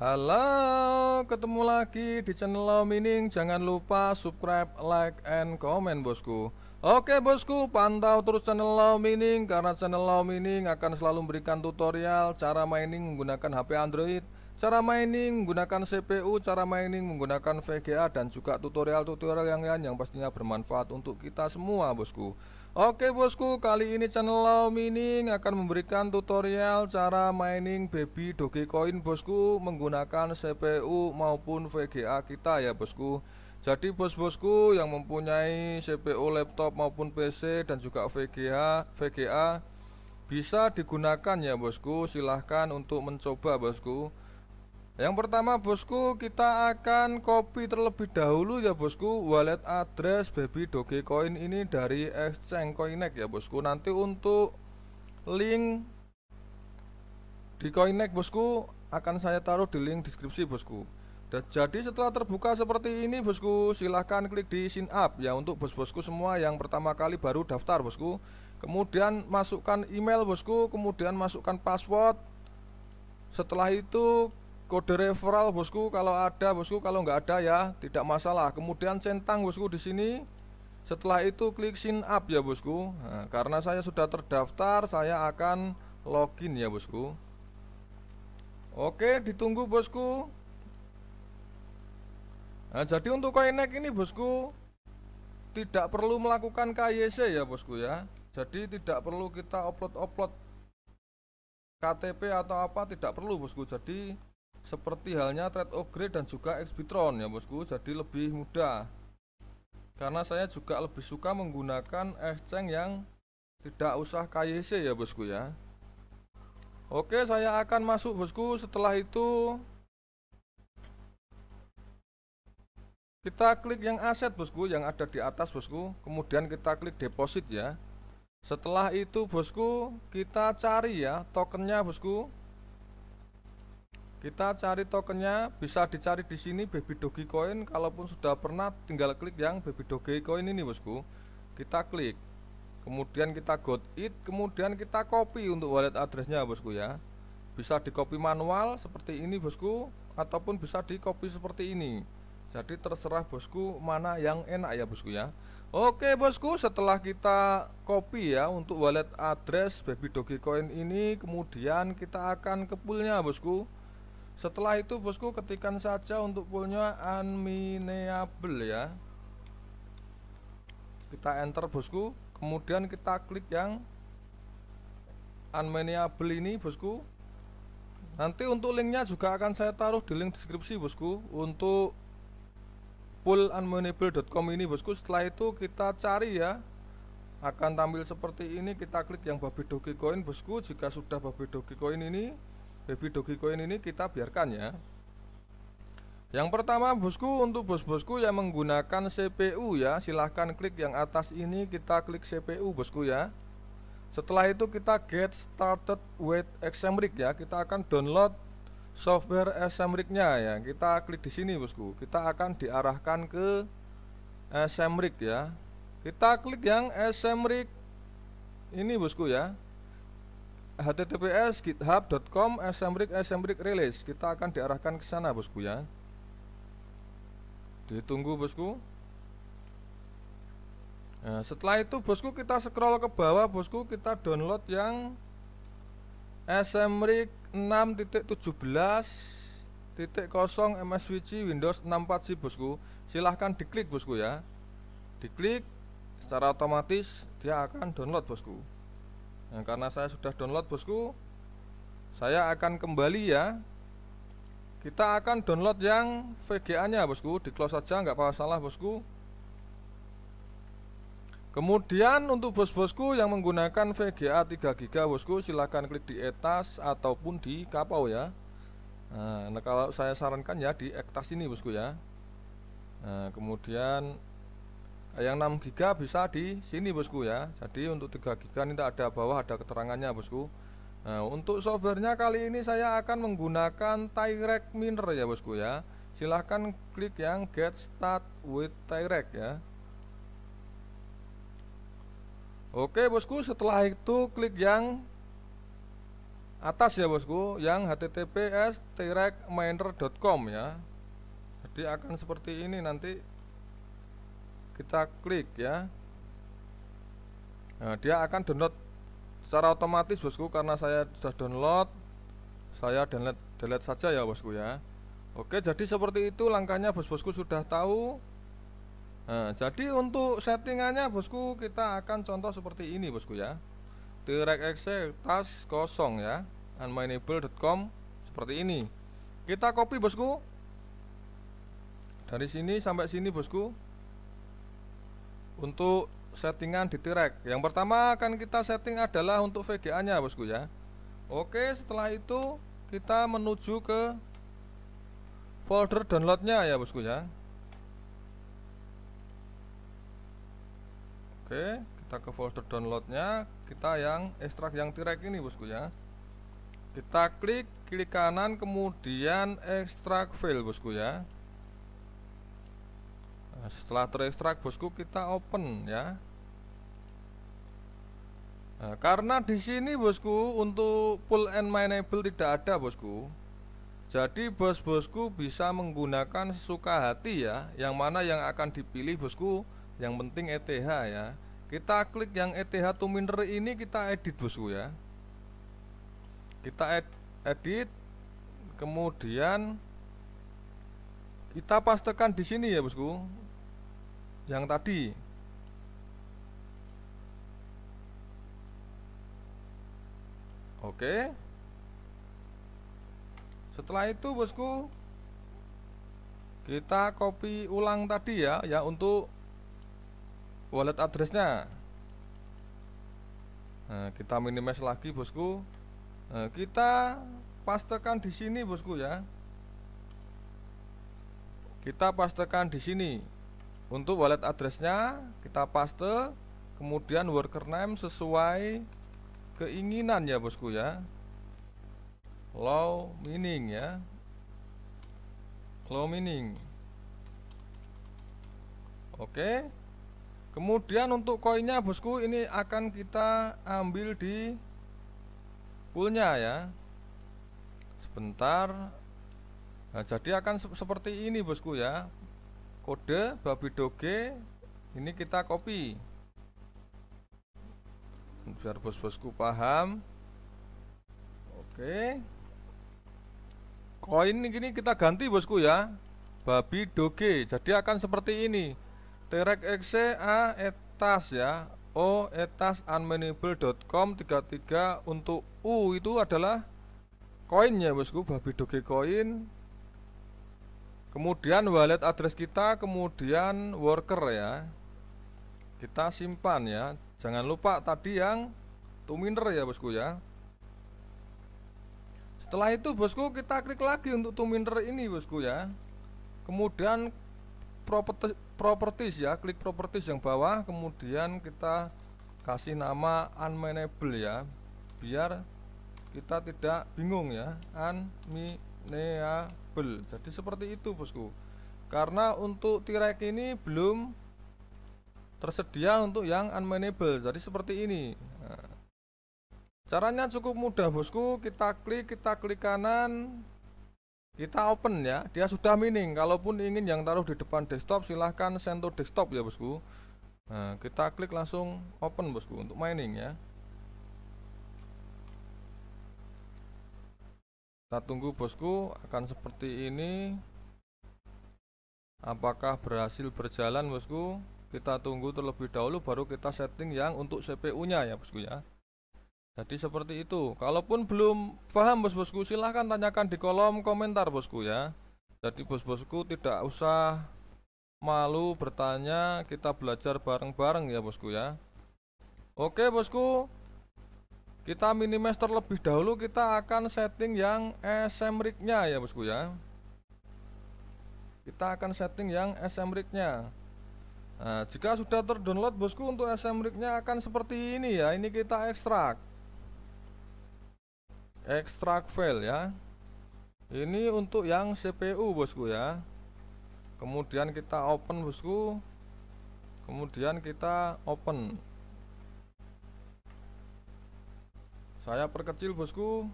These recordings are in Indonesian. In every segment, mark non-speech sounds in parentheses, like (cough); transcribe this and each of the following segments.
Halo, ketemu lagi di channel Mining. Jangan lupa subscribe, like, and comment, bosku. Oke, bosku, pantau terus channel Mining karena channel Mining akan selalu memberikan tutorial cara mining menggunakan HP Android, cara mining menggunakan CPU, cara mining menggunakan VGA dan juga tutorial-tutorial yang lain yang pastinya bermanfaat untuk kita semua, bosku. Oke bosku, kali ini channel Law Mining akan memberikan tutorial cara mining baby dogecoin bosku menggunakan CPU maupun VGA kita ya bosku. Jadi bos-bosku yang mempunyai CPU laptop maupun PC dan juga VGA, VGA bisa digunakan ya bosku. Silahkan untuk mencoba bosku. Yang pertama bosku kita akan copy terlebih dahulu ya bosku wallet address baby dogecoin ini dari exchange coinek ya bosku nanti untuk link di coinek bosku akan saya taruh di link deskripsi bosku dan jadi setelah terbuka seperti ini bosku silahkan klik di sign up ya untuk bos-bosku semua yang pertama kali baru daftar bosku kemudian masukkan email bosku kemudian masukkan password setelah itu kode referral bosku kalau ada bosku kalau nggak ada ya tidak masalah kemudian centang bosku di sini setelah itu klik sign up ya bosku nah, karena saya sudah terdaftar saya akan login ya bosku oke ditunggu bosku nah jadi untuk koinek e ini bosku tidak perlu melakukan KYC ya bosku ya jadi tidak perlu kita upload-upload KTP atau apa tidak perlu bosku jadi seperti halnya trade upgrade dan juga Xbitron ya bosku jadi lebih mudah karena saya juga lebih suka menggunakan exchange yang tidak usah KYC ya bosku ya oke saya akan masuk bosku setelah itu kita klik yang aset bosku yang ada di atas bosku kemudian kita klik deposit ya setelah itu bosku kita cari ya tokennya bosku kita cari tokennya bisa dicari di sini Baby Doge Coin. Kalaupun sudah pernah tinggal klik yang Baby Doge Coin ini bosku. Kita klik. Kemudian kita got it. Kemudian kita copy untuk wallet addressnya bosku ya. Bisa di copy manual seperti ini bosku. Ataupun bisa di copy seperti ini. Jadi terserah bosku mana yang enak ya bosku ya. Oke bosku setelah kita copy ya untuk wallet address baby coin ini kemudian kita akan ke poolnya bosku setelah itu bosku ketikan saja untuk punya unminable ya. Kita enter bosku, kemudian kita klik yang unminable ini bosku. Nanti untuk linknya juga akan saya taruh di link deskripsi bosku untuk pullunminable.com ini bosku. Setelah itu kita cari ya akan tampil seperti ini kita klik yang babi dogecoin bosku jika sudah babi dogecoin ini baby dogecoin ini kita biarkan ya yang pertama bosku untuk bos-bosku yang menggunakan CPU ya silahkan klik yang atas ini kita klik CPU bosku ya setelah itu kita get started with XMRig ya kita akan download software XMRig nya ya kita klik di sini bosku kita akan diarahkan ke XMRig ya kita klik yang XMRig ini bosku ya https github.com smbrick smbrick release kita akan diarahkan ke sana bosku ya ditunggu bosku nah, setelah itu bosku kita scroll ke bawah bosku kita download yang smbrick 6.17 titik kosong Windows 64 sih bosku silahkan diklik bosku ya diklik secara otomatis dia akan download bosku Nah, karena saya sudah download bosku, saya akan kembali ya. Kita akan download yang VGA-nya bosku, di close saja nggak apa-apa masalah bosku. Kemudian untuk bos-bosku yang menggunakan VGA 3 GB bosku, silahkan klik di etas ataupun di kapau ya. Nah, kalau saya sarankan ya di etas ini bosku ya. Nah, kemudian yang 6 giga bisa di sini bosku ya jadi untuk 3 giga ini tak ada bawah ada keterangannya bosku nah untuk softwarenya kali ini saya akan menggunakan Tyrek Miner ya bosku ya silahkan klik yang get start with Tyrek ya Oke bosku setelah itu klik yang atas ya bosku yang https tyrekminer.com ya jadi akan seperti ini nanti kita klik ya nah, dia akan download secara otomatis bosku karena saya sudah download saya delete, delete saja ya bosku ya Oke jadi seperti itu langkahnya bos-bosku sudah tahu nah, jadi untuk settingannya bosku kita akan contoh seperti ini bosku ya direct excel tas kosong ya unmineable.com seperti ini kita copy bosku dari sini sampai sini bosku untuk settingan di t rex yang pertama akan kita setting adalah untuk VGA nya bosku ya Oke setelah itu kita menuju ke folder downloadnya ya bosku ya Oke kita ke folder downloadnya kita yang ekstrak yang t rex ini bosku ya kita klik klik kanan kemudian ekstrak file bosku ya setelah terekstrak bosku kita open ya nah, karena di sini bosku untuk pull and mineable tidak ada bosku jadi bos-bosku bisa menggunakan suka hati ya yang mana yang akan dipilih bosku yang penting ETH ya kita klik yang ETH to miner ini kita edit bosku ya kita ed edit kemudian kita pastekan di sini ya bosku yang tadi Oke Setelah itu bosku Kita copy ulang tadi ya Ya untuk Wallet addressnya nah, Kita minimize lagi bosku nah, Kita Pastekan di sini bosku ya Kita pastekan di sini untuk wallet addressnya kita paste kemudian worker name sesuai keinginan ya bosku ya low mining ya low mining oke kemudian untuk koinnya bosku ini akan kita ambil di poolnya ya sebentar nah jadi akan seperti ini bosku ya kode babi doge ini kita copy biar bos-bosku paham oke koin ini kita ganti bosku ya babi doge jadi akan seperti ini terek exe a etas ya o etas unmanable.com 33 untuk u itu adalah koinnya bosku babi doge koin kemudian wallet address kita kemudian worker ya kita simpan ya jangan lupa tadi yang tuminer ya bosku ya setelah itu bosku kita klik lagi untuk tuminer ini bosku ya kemudian properties, properties ya klik properties yang bawah kemudian kita kasih nama unmanable ya biar kita tidak bingung ya unmanable kabel jadi seperti itu bosku karena untuk t ini belum tersedia untuk yang unmanable jadi seperti ini caranya cukup mudah bosku kita klik kita klik kanan kita open ya dia sudah mining kalaupun ingin yang taruh di depan desktop silahkan sentuh desktop ya bosku nah, kita klik langsung open bosku untuk mining ya Kita tunggu bosku akan seperti ini. Apakah berhasil berjalan bosku? Kita tunggu terlebih dahulu baru kita setting yang untuk CPU-nya ya bosku ya. Jadi seperti itu. Kalaupun belum paham bos-bosku silahkan tanyakan di kolom komentar bosku ya. Jadi bos-bosku tidak usah malu bertanya, kita belajar bareng-bareng ya bosku ya. Oke bosku, kita minimax terlebih dahulu kita akan setting yang SM nya ya bosku ya kita akan setting yang SM nya nah, jika sudah terdownload bosku untuk SM nya akan seperti ini ya ini kita ekstrak ekstrak file ya ini untuk yang CPU bosku ya kemudian kita open bosku kemudian kita open saya perkecil bosku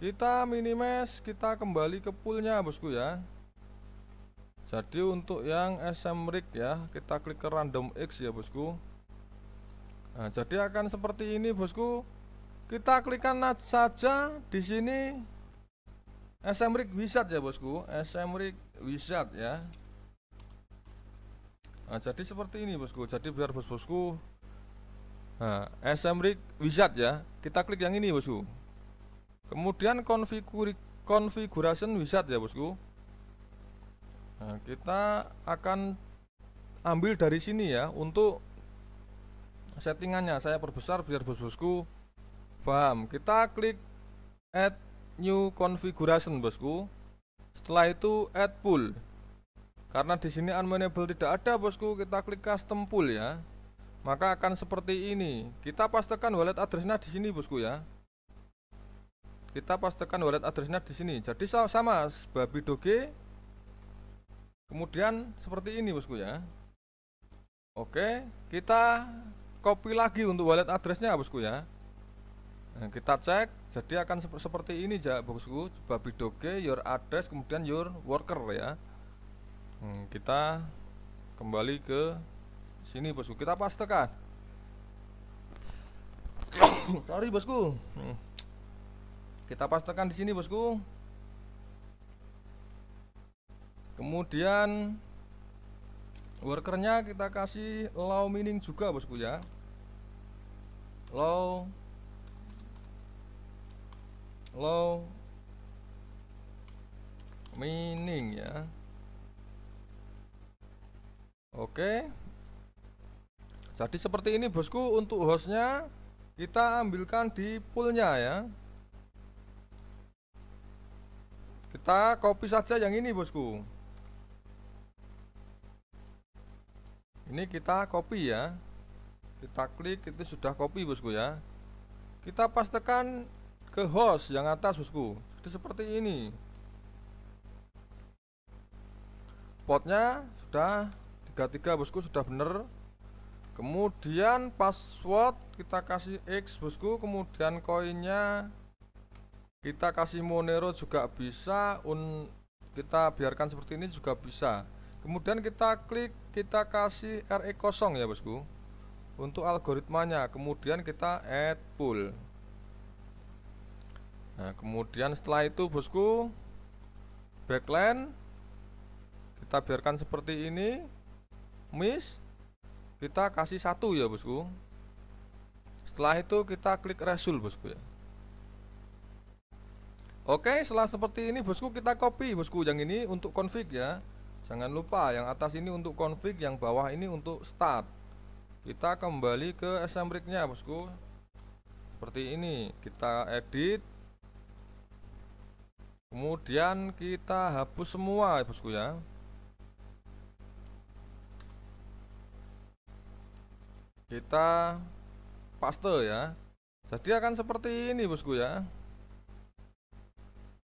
kita minimes kita kembali ke poolnya bosku ya jadi untuk yang SM rig ya kita klik ke random X ya bosku nah, jadi akan seperti ini bosku kita klikkan saja di sini SM rig wizard ya bosku SM rig wizard ya nah, jadi seperti ini bosku jadi biar bos-bosku Nah, SM Wizard ya. Kita klik yang ini, Bosku. Kemudian konfigurasi configuration wizard ya, Bosku. Nah, kita akan ambil dari sini ya untuk settingannya. Saya perbesar biar bosku paham. Kita klik add new configuration, Bosku. Setelah itu add pool. Karena di sini unmanable tidak ada, Bosku, kita klik custom pool ya maka akan seperti ini. Kita pastikan wallet addressnya di sini, bosku ya. Kita pastikan wallet addressnya di sini. Jadi sama babi doge. Kemudian seperti ini, bosku ya. Oke, kita copy lagi untuk wallet addressnya, bosku ya. Nah, kita cek, jadi akan seperti ini, ya, bosku. Babi doge, your address, kemudian your worker ya. Hmm, kita kembali ke Sini bosku, kita pastekan. (coughs) Sorry bosku. Hmm. Kita pastekan di sini bosku. Kemudian workernya kita kasih low mining juga bosku ya. Low low mining ya. Oke, jadi seperti ini bosku untuk hostnya kita ambilkan di poolnya ya kita copy saja yang ini bosku ini kita copy ya kita klik itu sudah copy bosku ya kita pastikan ke host yang atas bosku jadi seperti ini potnya sudah 33 bosku sudah bener kemudian password kita kasih X bosku kemudian koinnya kita kasih Monero juga bisa un kita biarkan seperti ini juga bisa kemudian kita klik kita kasih RE kosong ya bosku untuk algoritmanya kemudian kita add pool nah kemudian setelah itu bosku backline kita biarkan seperti ini miss kita kasih satu ya bosku setelah itu kita klik resul bosku ya oke setelah seperti ini bosku kita copy bosku yang ini untuk config ya jangan lupa yang atas ini untuk config yang bawah ini untuk start kita kembali ke assembly nya bosku seperti ini kita edit kemudian kita hapus semua ya bosku ya kita paste ya jadi akan seperti ini bosku ya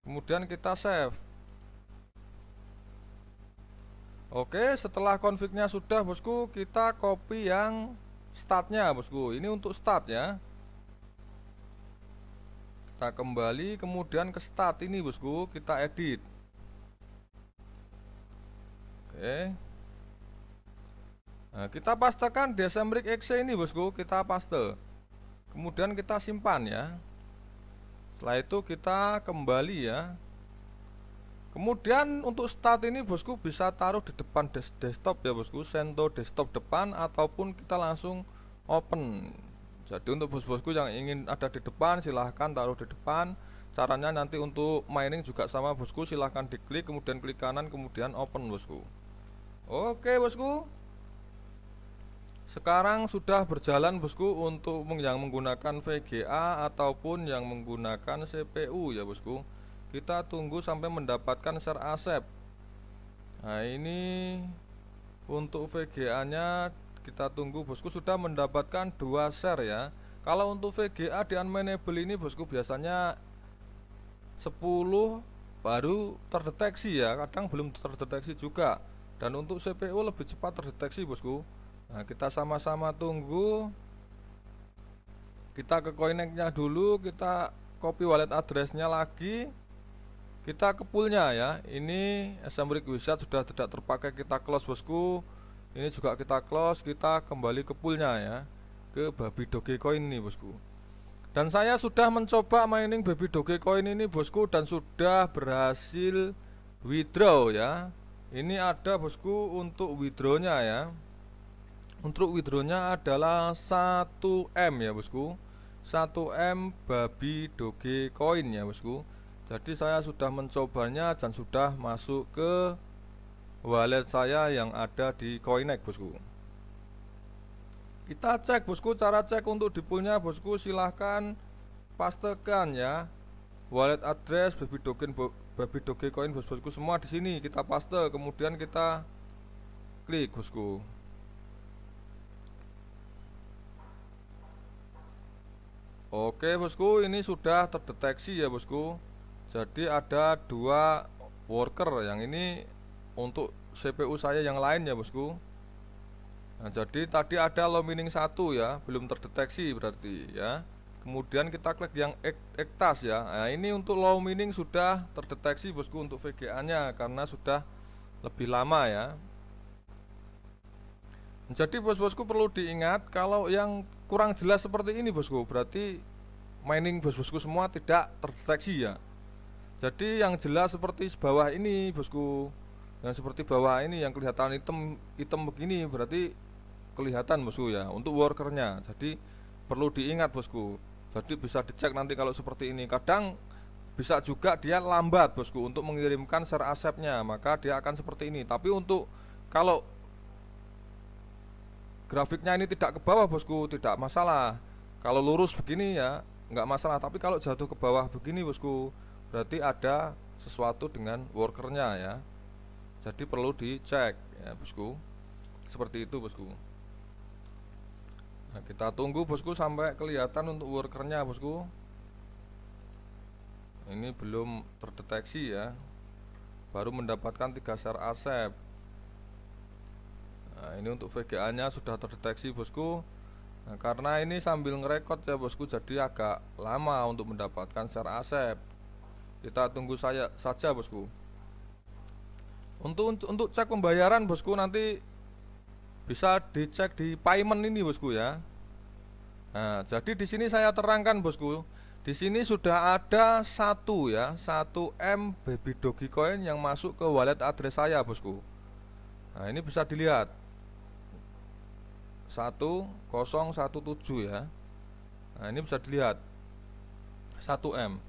kemudian kita save Oke setelah konfignya sudah bosku kita copy yang statnya bosku ini untuk start ya kita kembali kemudian ke start ini bosku kita edit Oke Nah, kita pastekan Desembric X ini bosku, kita paste. Kemudian kita simpan ya. Setelah itu kita kembali ya. Kemudian untuk start ini bosku bisa taruh di depan des desktop ya bosku, sento desktop depan ataupun kita langsung open. Jadi untuk bos-bosku yang ingin ada di depan silahkan taruh di depan. Caranya nanti untuk mining juga sama bosku silahkan diklik kemudian klik kanan kemudian open bosku. Oke bosku, sekarang sudah berjalan bosku untuk yang menggunakan VGA ataupun yang menggunakan CPU ya bosku. Kita tunggu sampai mendapatkan share asep. Nah, ini untuk VGA-nya kita tunggu bosku sudah mendapatkan dua share ya. Kalau untuk VGA di unmanable ini bosku biasanya 10 baru terdeteksi ya, kadang belum terdeteksi juga. Dan untuk CPU lebih cepat terdeteksi bosku. Nah, kita sama-sama tunggu. Kita ke koinnya dulu, kita copy wallet addressnya lagi. Kita ke poolnya ya. Ini Assembly Wizard sudah tidak terpakai, kita close bosku. Ini juga kita close, kita kembali ke poolnya ya. Ke babi Dogecoin nih bosku. Dan saya sudah mencoba mining baby doge Dogecoin ini bosku dan sudah berhasil withdraw ya. Ini ada bosku untuk withdrawnya ya untuk withdrawnya adalah 1M ya bosku 1M babi doge coin ya bosku jadi saya sudah mencobanya dan sudah masuk ke wallet saya yang ada di Coinex bosku kita cek bosku cara cek untuk dipulnya bosku silahkan pastekan ya wallet address babi doge babi doge coin bos bosku semua di sini kita paste kemudian kita klik bosku Oke bosku ini sudah terdeteksi ya bosku Jadi ada dua worker yang ini untuk CPU saya yang lain ya bosku Nah jadi tadi ada low mining satu ya belum terdeteksi berarti ya Kemudian kita klik yang ektas ya Nah ini untuk low mining sudah terdeteksi bosku untuk VGA nya karena sudah lebih lama ya jadi bos-bosku perlu diingat kalau yang kurang jelas seperti ini bosku berarti mining bos-bosku semua tidak terdeteksi ya. Jadi yang jelas seperti bawah ini bosku. Yang seperti bawah ini yang kelihatan hitam hitam begini berarti kelihatan bosku ya untuk workernya. Jadi perlu diingat bosku. Jadi bisa dicek nanti kalau seperti ini. Kadang bisa juga dia lambat bosku untuk mengirimkan share asetnya maka dia akan seperti ini. Tapi untuk kalau grafiknya ini tidak ke bawah bosku tidak masalah kalau lurus begini ya enggak masalah tapi kalau jatuh ke bawah begini bosku berarti ada sesuatu dengan workernya ya jadi perlu dicek ya bosku seperti itu bosku nah, kita tunggu bosku sampai kelihatan untuk workernya bosku ini belum terdeteksi ya baru mendapatkan tiga share asep nah ini untuk VGA nya sudah terdeteksi bosku nah, karena ini sambil ngerekod ya bosku jadi agak lama untuk mendapatkan share asep kita tunggu saya saja bosku untuk, untuk cek pembayaran bosku nanti bisa dicek di payment ini bosku ya nah, jadi di sini saya terangkan bosku di sini sudah ada satu ya satu m baby coin yang masuk ke wallet address saya bosku nah ini bisa dilihat 1017 ya nah ini bisa dilihat 1M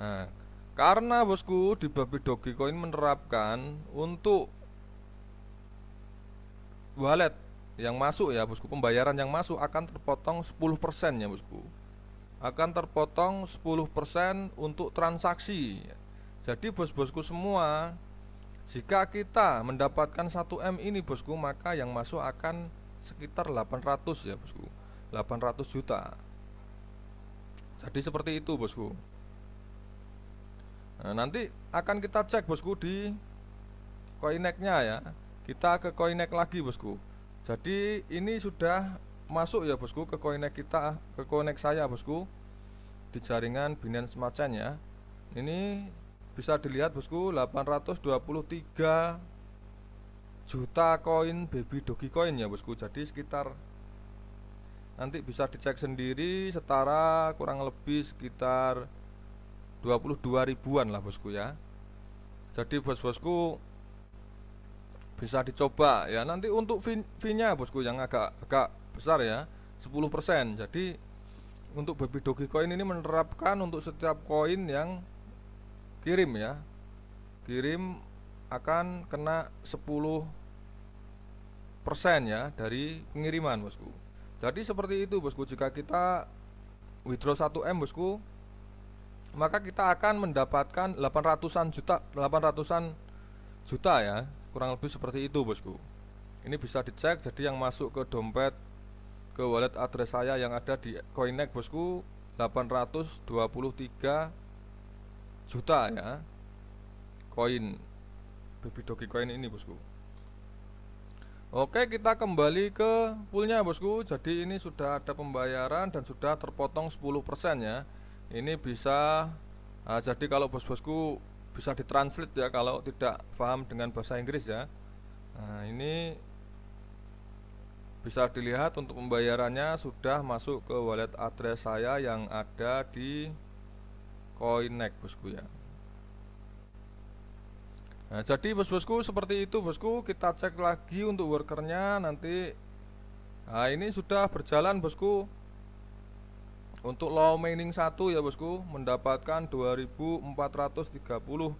nah, karena bosku di Babi Doge Coin menerapkan untuk wallet yang masuk ya bosku pembayaran yang masuk akan terpotong 10% ya bosku akan terpotong 10% untuk transaksi jadi bos-bosku semua jika kita mendapatkan 1M ini bosku maka yang masuk akan sekitar 800 ya bosku 800 juta jadi seperti itu bosku nah, nanti akan kita cek bosku di koineknya ya kita ke koinek lagi bosku jadi ini sudah masuk ya bosku ke koinek kita ke koinek saya bosku di jaringan Binance smart chain ya ini bisa dilihat bosku 823 juta koin baby dogi koin ya bosku jadi sekitar nanti bisa dicek sendiri setara kurang lebih sekitar 22 ribuan lah bosku ya jadi bos-bosku bisa dicoba ya nanti untuk fee nya bosku yang agak agak besar ya 10% jadi untuk baby dogi koin ini menerapkan untuk setiap koin yang kirim ya kirim akan kena 10 persen ya dari pengiriman bosku jadi seperti itu bosku jika kita withdraw 1M bosku maka kita akan mendapatkan 800-an juta 800-an juta ya kurang lebih seperti itu bosku ini bisa dicek jadi yang masuk ke dompet ke wallet address saya yang ada di coinex bosku 823 juta ya koin baby koin ini bosku Oke kita kembali ke poolnya bosku Jadi ini sudah ada pembayaran dan sudah terpotong 10% ya Ini bisa nah, Jadi kalau bos-bosku bisa ditranslate ya Kalau tidak paham dengan bahasa Inggris ya Nah ini Bisa dilihat untuk pembayarannya sudah masuk ke wallet address saya yang ada di Coinex bosku ya Nah, jadi bos-bosku seperti itu bosku, kita cek lagi untuk workernya nanti. Nah, ini sudah berjalan bosku. Untuk low mining satu ya bosku, mendapatkan 2430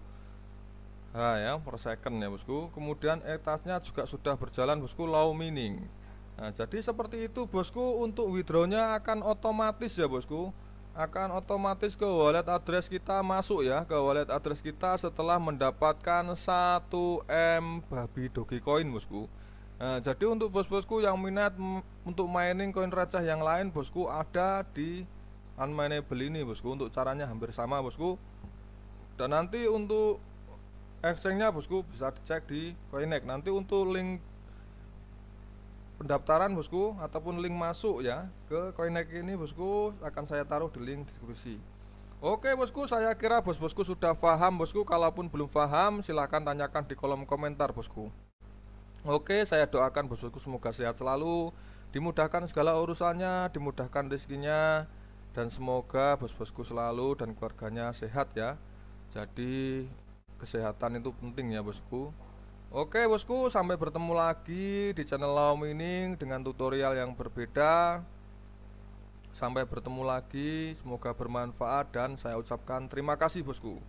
Nah, ya per second ya bosku. Kemudian etasnya juga sudah berjalan bosku low mining. Nah, jadi seperti itu bosku untuk withdrawnya akan otomatis ya bosku akan otomatis ke wallet address kita masuk ya ke wallet address kita setelah mendapatkan 1M babi doge coin bosku nah, jadi untuk bos-bosku yang minat untuk mining coin receh yang lain bosku ada di unminable ini bosku untuk caranya hampir sama bosku dan nanti untuk exchange-nya bosku bisa dicek di Coinex nanti untuk link pendaftaran bosku ataupun link masuk ya ke koinek ini bosku akan saya taruh di link deskripsi Oke bosku saya kira bos-bosku sudah paham bosku kalaupun belum paham silahkan tanyakan di kolom komentar bosku Oke saya doakan bos-bosku semoga sehat selalu dimudahkan segala urusannya dimudahkan rezekinya dan semoga bos-bosku selalu dan keluarganya sehat ya jadi kesehatan itu penting ya bosku Oke bosku, sampai bertemu lagi di channel Lau Mining dengan tutorial yang berbeda. Sampai bertemu lagi, semoga bermanfaat dan saya ucapkan terima kasih bosku.